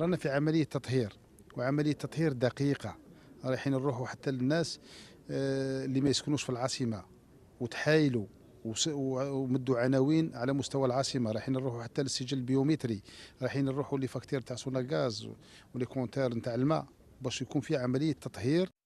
رانا في عمليه تطهير وعمليه تطهير دقيقه رايحين نروحوا حتى للناس آه، اللي ما يسكنوش في العاصمه وتحايلوا ومدوا عناوين على مستوى العاصمه رايحين نروحوا حتى للسجل البيومتري رايحين نروحوا لفاكتير تاع سوناغاز ولي كونتير تاع الماء باش يكون في عمليه تطهير